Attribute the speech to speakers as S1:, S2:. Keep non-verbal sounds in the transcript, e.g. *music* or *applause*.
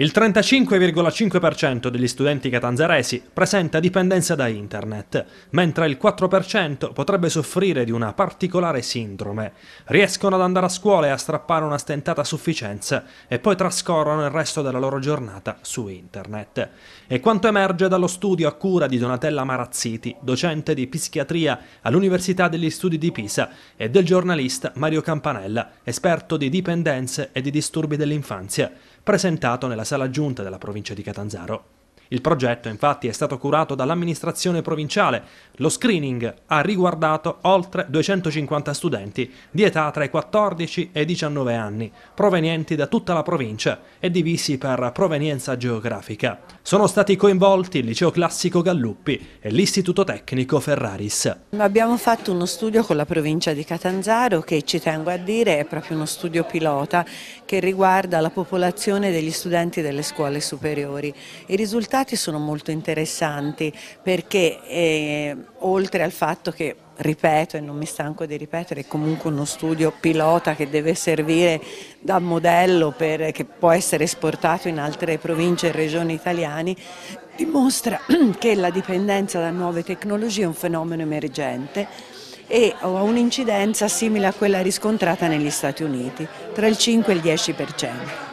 S1: Il 35,5% degli studenti catanzaresi presenta dipendenza da internet, mentre il 4% potrebbe soffrire di una particolare sindrome. Riescono ad andare a scuola e a strappare una stentata sufficienza e poi trascorrono il resto della loro giornata su internet. E quanto emerge dallo studio a cura di Donatella Marazziti, docente di psichiatria all'Università degli Studi di Pisa, e del giornalista Mario Campanella, esperto di dipendenze e di disturbi dell'infanzia, presentato nella sala giunta della provincia di Catanzaro il progetto infatti è stato curato dall'amministrazione provinciale. Lo screening ha riguardato oltre 250 studenti di età tra i 14 e i 19 anni, provenienti da tutta la provincia e divisi per provenienza geografica. Sono stati coinvolti il liceo classico Galluppi e l'istituto tecnico Ferraris.
S2: Abbiamo fatto uno studio con la provincia di Catanzaro che ci tengo a dire è proprio uno studio pilota che riguarda la popolazione degli studenti delle scuole superiori. I risultati risultati sono molto interessanti perché eh, oltre al fatto che ripeto e non mi stanco di ripetere, è comunque uno studio pilota che deve servire da modello per, che può essere esportato in altre province e regioni italiane, dimostra *clears throat* che la dipendenza da nuove tecnologie è un fenomeno emergente e ha un'incidenza simile a quella riscontrata negli Stati Uniti, tra il 5 e il 10%.